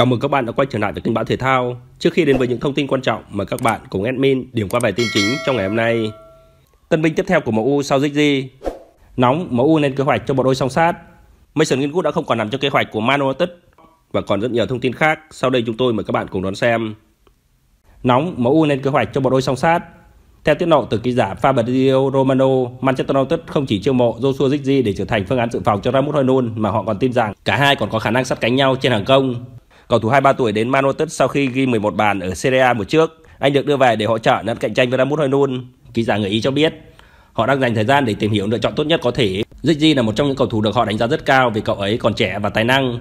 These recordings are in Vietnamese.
Chào mừng các bạn đã quay trở lại với kênh báo thể thao. Trước khi đến với những thông tin quan trọng mời các bạn cùng admin điểm qua vài tin chính trong ngày hôm nay. Tân binh tiếp theo của MU sau Ziggy. Nóng, MU lên kế hoạch cho bộ đôi song sát. Mason Greenwood đã không còn nằm trong kế hoạch của Man United và còn rất nhiều thông tin khác. Sau đây chúng tôi mời các bạn cùng đón xem. Nóng, MU lên kế hoạch cho bộ đôi song sát. Theo tiết lộ từ ký giả Fabrizio Romano, Manchester United không chỉ chiêu mộ Joshua Ziggy để trở thành phương án dự phòng cho Ramus Hojlund mà họ còn tin rằng cả hai còn có khả năng sát cánh nhau trên hàng công. Cầu thủ 23 tuổi đến Man United sau khi ghi 11 bàn ở Serie A mùa trước. Anh được đưa về để hỗ trợ nạn cạnh tranh với Ramut Hojnun. Ký giả người Ý cho biết, họ đang dành thời gian để tìm hiểu lựa chọn tốt nhất có thể. Zidane là một trong những cầu thủ được họ đánh giá rất cao vì cậu ấy còn trẻ và tài năng.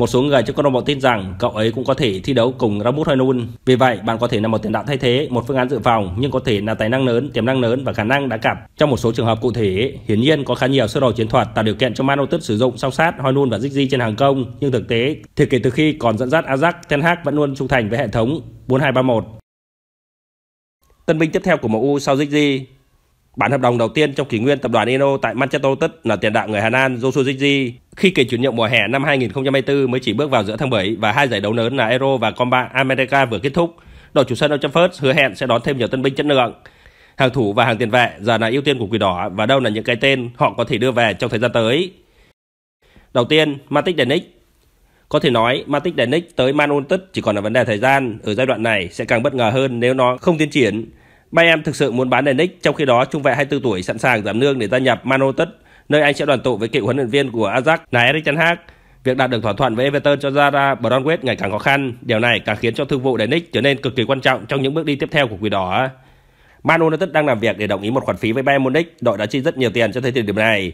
Một số người trong câu lạc bộ tin rằng cậu ấy cũng có thể thi đấu cùng Rasmus Hoinun. Vì vậy, bạn có thể là một tiền đạo thay thế, một phương án dự phòng nhưng có thể là tài năng lớn, tiềm năng lớn và khả năng đã cặp. Trong một số trường hợp cụ thể, hiển nhiên có khá nhiều sơ đồ chiến thuật tạo điều kiện cho Man United sử dụng song sát Hoinun và Ziggy trên hàng công, nhưng thực tế, thì kể từ khi còn dẫn dắt Ajax, Ten Hag vẫn luôn trung thành với hệ thống 4231. Tân binh tiếp theo của MU sau Ziggy Bản hợp đồng đầu tiên trong kỷ nguyên tập đoàn Eno tại Manchester United là tiền đạo người Hà Lan Joshua Zirkzee khi kỳ chuyển nhượng mùa hè năm 2024 mới chỉ bước vào giữa tháng 7 và hai giải đấu lớn là Euro và Copa America vừa kết thúc. Đội chủ sân Old Trafford hứa hẹn sẽ đón thêm nhiều tân binh chất lượng. Hàng thủ và hàng tiền vệ giờ là ưu tiên của Quỷ Đỏ và đâu là những cái tên họ có thể đưa về trong thời gian tới. Đầu tiên, Matic Denick có thể nói, Matic Denick tới Man United chỉ còn là vấn đề thời gian. Ở giai đoạn này sẽ càng bất ngờ hơn nếu nó không tiến triển. Bayern thực sự muốn bán Denick, trong khi đó trung vệ 24 tuổi sẵn sàng giảm lương để gia nhập Man United, nơi anh sẽ đoàn tụ với cựu huấn luyện viên của Ajax là Erik ten Hag. Việc đạt được thỏa thuận với Everton cho Zara ra ngày càng khó khăn, điều này càng khiến cho thương vụ Denick trở nên cực kỳ quan trọng trong những bước đi tiếp theo của Quỷ Đỏ. Man United đang làm việc để đồng ý một khoản phí với Bayern Munich, đội đã chi rất nhiều tiền cho thời điểm này.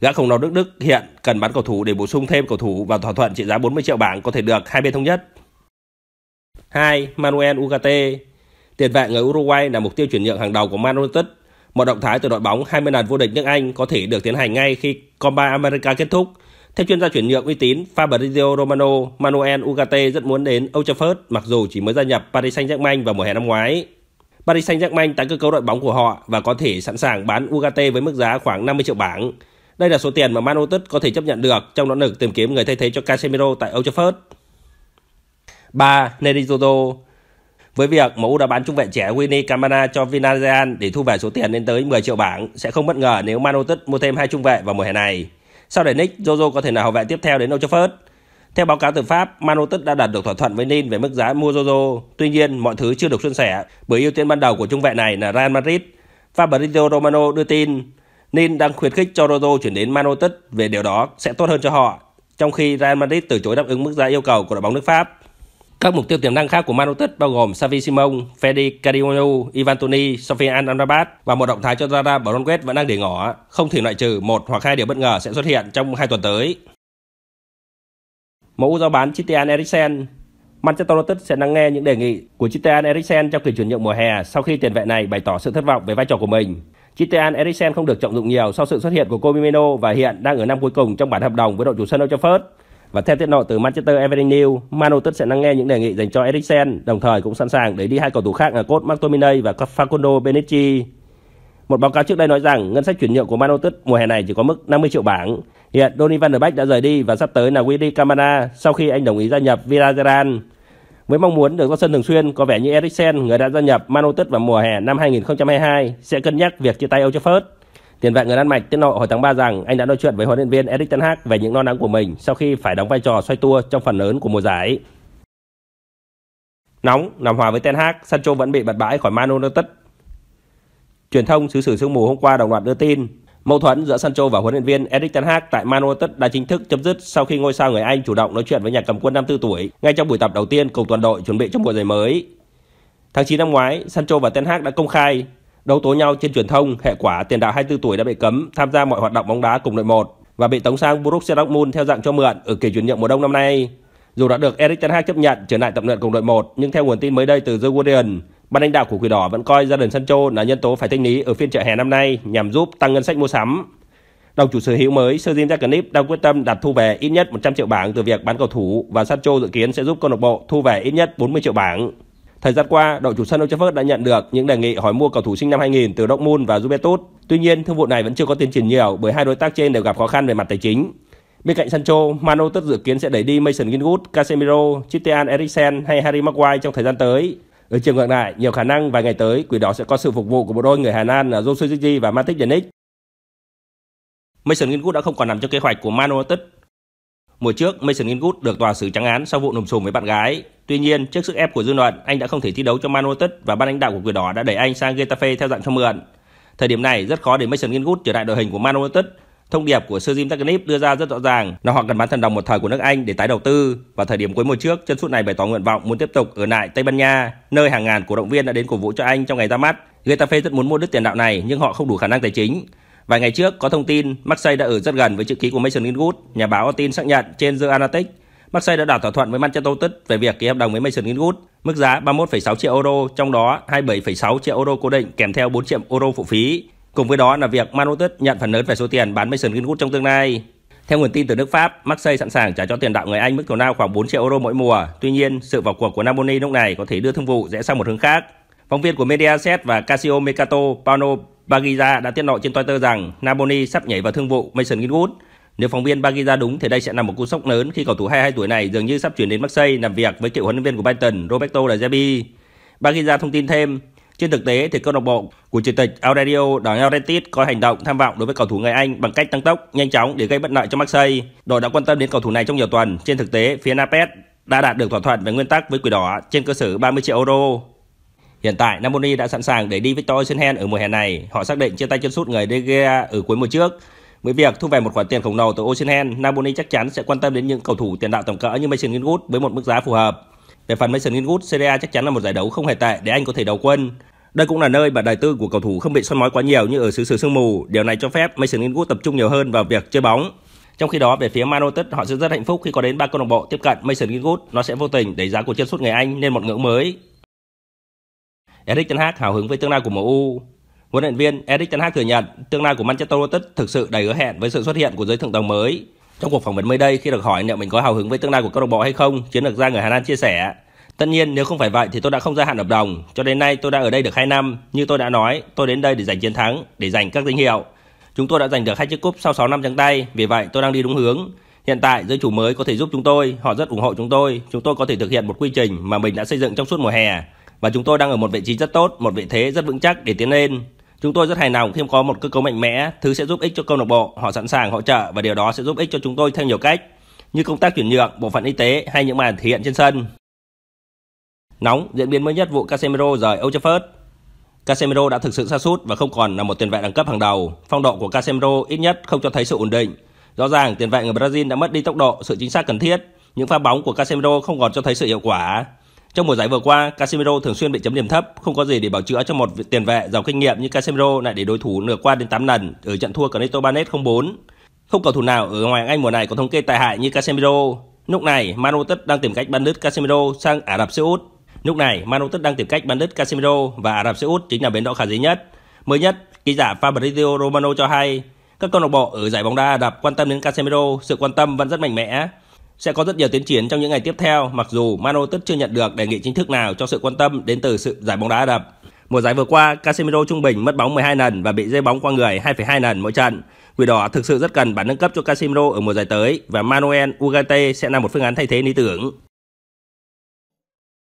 Gã khổng lồ Đức Đức hiện cần bán cầu thủ để bổ sung thêm cầu thủ và thỏa thuận trị giá 40 triệu bảng có thể được hai bên thống nhất. 2. Manuel Ugarte Tiền vệ người Uruguay là mục tiêu chuyển nhượng hàng đầu của Man United. Một động thái từ đội bóng 20 lần vô địch nước Anh có thể được tiến hành ngay khi Copa America kết thúc. Theo chuyên gia chuyển nhượng uy tín Fabrizio Romano, Manuel Ugarte rất muốn đến Old Trafford mặc dù chỉ mới gia nhập Paris Saint-Germain vào mùa hè năm ngoái. Paris Saint-Germain tái cơ cấu đội bóng của họ và có thể sẵn sàng bán Ugarte với mức giá khoảng 50 triệu bảng. Đây là số tiền mà Man United có thể chấp nhận được trong nỗ lực tìm kiếm người thay thế cho Casemiro tại Old Trafford. 3. Nerizolo với việc MU đã bán trung vệ trẻ Winnie Camara cho Villarreal để thu về số tiền lên tới 10 triệu bảng sẽ không bất ngờ nếu Man United mua thêm hai trung vệ vào mùa hè này. Sau để Nick, Jojo có thể là hậu vệ tiếp theo đến Old Trafford. Theo báo cáo từ Pháp, Man United đã đạt được thỏa thuận với Lille về mức giá mua Jojo. Tuy nhiên, mọi thứ chưa được suôn sẻ bởi ưu tiên ban đầu của trung vệ này là Real Madrid. Fabrizio Romano đưa tin Lille đang khuyến khích cho Jojo chuyển đến Man United về điều đó sẽ tốt hơn cho họ, trong khi Real Madrid từ chối đáp ứng mức giá yêu cầu của đội bóng nước Pháp. Các mục tiêu tiềm năng khác của Man United bao gồm Xavi Simon, Fede Cardiono, Ivan Toni, Sofian Amrabat và một động thái cho Zara Bronquet vẫn đang để ngỏ. Không thể loại trừ một hoặc hai điều bất ngờ sẽ xuất hiện trong hai tuần tới. Mẫu giao bán Christian Eriksen Manchester United sẽ lắng nghe những đề nghị của Christian Eriksen trong kỳ chuyển nhượng mùa hè sau khi tiền vệ này bày tỏ sự thất vọng về vai trò của mình. Christian Eriksen không được trọng dụng nhiều sau sự xuất hiện của Comimeno và hiện đang ở năm cuối cùng trong bản hợp đồng với đội chủ sân Old Trafford. Và theo tiết lộ từ Manchester Evening News, Man United sẽ lắng nghe những đề nghị dành cho Eriksen, đồng thời cũng sẵn sàng để đi hai cầu thủ khác là Cốt McTominay và Facundo Benetti. Một báo cáo trước đây nói rằng ngân sách chuyển nhượng của Man United mùa hè này chỉ có mức 50 triệu bảng. Hiện Donny van der Beek đã rời đi và sắp tới là Willy Kamara sau khi anh đồng ý gia nhập Villarreal. Với mong muốn được ra sân thường xuyên, có vẻ như Eriksen, người đã gia nhập Man United vào mùa hè năm 2022, sẽ cân nhắc việc chia tay Old Trafford. Tiền vệ người Đan Mạch tiết lộ hồi tháng 3 rằng anh đã nói chuyện với huấn luyện viên Erik ten Hag về những lo lắng của mình sau khi phải đóng vai trò xoay tua trong phần lớn của mùa giải. Nóng, nằm hòa với ten Hag, Sancho vẫn bị bật bãi khỏi Man United. Truyền thông xứ xử sương mù hôm qua đồng loạt đưa tin Mâu thuẫn giữa Sancho và huấn luyện viên Erik ten Hag tại Man United đã chính thức chấm dứt sau khi ngôi sao người Anh chủ động nói chuyện với nhà cầm quân 54 tuổi ngay trong buổi tập đầu tiên cùng toàn đội chuẩn bị cho mùa giải mới. Tháng 9 năm ngoái, Sancho và Ten Hag đã công khai Đấu tố nhau trên truyền thông, hệ quả tiền đạo 24 tuổi đã bị cấm tham gia mọi hoạt động bóng đá cùng đội 1 và bị tống sang Borussia Dortmund theo dạng cho mượn ở kỳ chuyển nhượng mùa đông năm nay. Dù đã được Erik ten Hag chấp nhận trở lại tập luyện cùng đội 1, nhưng theo nguồn tin mới đây từ The Guardian, ban lãnh đạo của Quỷ Đỏ vẫn coi gia đình Sancho là nhân tố phải thanh lý ở phiên chợ hè năm nay nhằm giúp tăng ngân sách mua sắm. Đồng chủ sở hữu mới Sergin Zagnip đang quyết tâm đặt thu về ít nhất 100 triệu bảng từ việc bán cầu thủ và Sancho dự kiến sẽ giúp câu lạc bộ thu về ít nhất 40 triệu bảng. Thời gian qua, đội chủ sân Old Trafford đã nhận được những đề nghị hỏi mua cầu thủ sinh năm 2000 từ Dortmund và Juventus. Tuy nhiên, thương vụ này vẫn chưa có tiến triển nhiều bởi hai đối tác trên đều gặp khó khăn về mặt tài chính. Bên cạnh Sancho, Man United dự kiến sẽ đẩy đi Mason Greenwood, Casemiro, Christian Eriksen hay Harry Maguire trong thời gian tới. Ở trường ngược lại, nhiều khả năng vài ngày tới, quỷ đỏ sẽ có sự phục vụ của bộ đôi người Hà Lan là Joshua Zirkzee và Matic Pjanic. Mason Greenwood đã không còn nằm trong kế hoạch của Man United Mùa trước, Mason Greenwood được tòa xử trắng án sau vụ nùm xùm với bạn gái. Tuy nhiên, trước sức ép của dư luận, anh đã không thể thi đấu cho Man United và ban lãnh đạo của Quỷ Đỏ đã đẩy anh sang Getafe theo dạng cho mượn. Thời điểm này, rất khó để Mason Greenwood trở lại đội hình của Man United. Thông điệp của Sir Jim Ratcliffe đưa ra rất rõ ràng là họ cần bán thần đồng một thời của nước Anh để tái đầu tư. Và thời điểm cuối mùa trước, chân sút này bày tỏ nguyện vọng muốn tiếp tục ở lại Tây Ban Nha, nơi hàng ngàn cổ động viên đã đến cổ vũ cho anh trong ngày ra mắt. Getafe rất muốn mua đứt tiền đạo này nhưng họ không đủ khả năng tài chính. Vài ngày trước có thông tin Marseille đã ở rất gần với chữ ký của Mason Greenwood, nhà báo tin xác nhận trên The Athletic. Marseille đã đạt thỏa thuận với Manchester United về việc ký hợp đồng với Mason Greenwood, mức giá 31,6 triệu euro, trong đó 27,6 triệu euro cố định kèm theo 4 triệu euro phụ phí. Cùng với đó là việc Man United nhận phần lớn về số tiền bán Mason Greenwood trong tương lai. Theo nguồn tin từ nước Pháp, Marseille sẵn sàng trả cho tiền đạo người Anh mức thù lao khoảng 4 triệu euro mỗi mùa. Tuy nhiên, sự vào cuộc của Napoli lúc này có thể đưa thương vụ rẽ sang một hướng khác. Phóng viên của Mediaset và Casio Mercato Paolo Bagiza đã tiết lộ trên Twitter rằng Naboni sắp nhảy vào thương vụ Mason Greenwood. Nếu phóng viên Bagiza đúng thì đây sẽ là một cú sốc lớn khi cầu thủ 22 tuổi này dường như sắp chuyển đến Marseille làm việc với cựu huấn luyện viên của Brighton Roberto De Zerbi. Bagiza thông tin thêm, trên thực tế thì câu lạc bộ của chủ tịch Aurelio Donatis có hành động tham vọng đối với cầu thủ người Anh bằng cách tăng tốc nhanh chóng để gây bất lợi cho Marseille. Đội đã quan tâm đến cầu thủ này trong nhiều tuần. Trên thực tế, phía Napes đã đạt được thỏa thuận về nguyên tắc với Quỷ Đỏ trên cơ sở 30 triệu euro. Hiện tại, Napoli đã sẵn sàng để đi Victor Osimhen ở mùa hè này. Họ xác định chia tay chân sút người De Gea ở cuối mùa trước. Với việc thu về một khoản tiền khổng lồ từ Osimhen, Napoli chắc chắn sẽ quan tâm đến những cầu thủ tiền đạo tầm cỡ như Mason Greenwood với một mức giá phù hợp. Về phần Mason Greenwood, Serie A chắc chắn là một giải đấu không hề tệ để anh có thể đầu quân. Đây cũng là nơi mà đời tư của cầu thủ không bị soi mói quá nhiều như ở xứ sở sương mù. Điều này cho phép Mason Greenwood tập trung nhiều hơn vào việc chơi bóng. Trong khi đó, về phía Man United, họ sẽ rất hạnh phúc khi có đến ba câu lạc bộ tiếp cận Mason Greenwood. Nó sẽ vô tình đẩy giá của chân sút người Anh lên một ngưỡng mới. Eric ten Hag hào hứng với tương lai của MU. Huấn luyện viên Eric ten Hag thừa nhận tương lai của Manchester United thực sự đầy hứa hẹn với sự xuất hiện của giới thượng tầng mới. Trong cuộc phỏng vấn mới đây khi được hỏi liệu mình có hào hứng với tương lai của câu lạc bộ hay không, chiến lược gia người Hà Lan chia sẻ, Tất nhiên nếu không phải vậy thì tôi đã không gia hạn hợp đồng, cho đến nay tôi đã ở đây được 2 năm, như tôi đã nói, tôi đến đây để giành chiến thắng, để giành các danh hiệu. Chúng tôi đã giành được hai chiếc cúp sau 6 năm trắng tay, vì vậy tôi đang đi đúng hướng. Hiện tại giới chủ mới có thể giúp chúng tôi, họ rất ủng hộ chúng tôi, chúng tôi có thể thực hiện một quy trình mà mình đã xây dựng trong suốt mùa hè và chúng tôi đang ở một vị trí rất tốt, một vị thế rất vững chắc để tiến lên. Chúng tôi rất hài lòng khi có một cơ cấu mạnh mẽ, thứ sẽ giúp ích cho câu lạc bộ, họ sẵn sàng hỗ trợ và điều đó sẽ giúp ích cho chúng tôi theo nhiều cách, như công tác chuyển nhượng, bộ phận y tế hay những màn thể hiện trên sân. Nóng, diễn biến mới nhất vụ Casemiro rời Old Trafford. Casemiro đã thực sự sa sút và không còn là một tiền vệ đẳng cấp hàng đầu. Phong độ của Casemiro ít nhất không cho thấy sự ổn định. Rõ ràng tiền vệ người Brazil đã mất đi tốc độ, sự chính xác cần thiết. Những pha bóng của Casemiro không còn cho thấy sự hiệu quả. Trong mùa giải vừa qua, Casemiro thường xuyên bị chấm điểm thấp, không có gì để bảo chữa cho một tiền vệ giàu kinh nghiệm như Casemiro lại để đối thủ nửa qua đến 8 lần ở trận thua Corneto Barnet 0-4. Không cầu thủ nào ở ngoài Anh mùa này có thống kê tài hại như Casemiro. Lúc này, Man United đang tìm cách bán đứt Casemiro sang Ả Rập Xê Út. Lúc này, Man United đang tìm cách bán đứt Casemiro và Ả Rập Xê Út chính là bến đỗ khả dĩ nhất. Mới nhất, ký giả Fabrizio Romano cho hay, các câu lạc bộ ở giải bóng đá Ả Rập quan tâm đến Casemiro, sự quan tâm vẫn rất mạnh mẽ. Sẽ có rất nhiều tiến triển trong những ngày tiếp theo, mặc dù Man United chưa nhận được đề nghị chính thức nào cho sự quan tâm đến từ sự giải bóng đá Ả Rập. Mùa giải vừa qua, Casemiro trung bình mất bóng 12 lần và bị dây bóng qua người 2,2 lần mỗi trận. Quỷ đỏ thực sự rất cần bản nâng cấp cho Casemiro ở mùa giải tới và Manuel Ugarte sẽ là một phương án thay thế lý tưởng.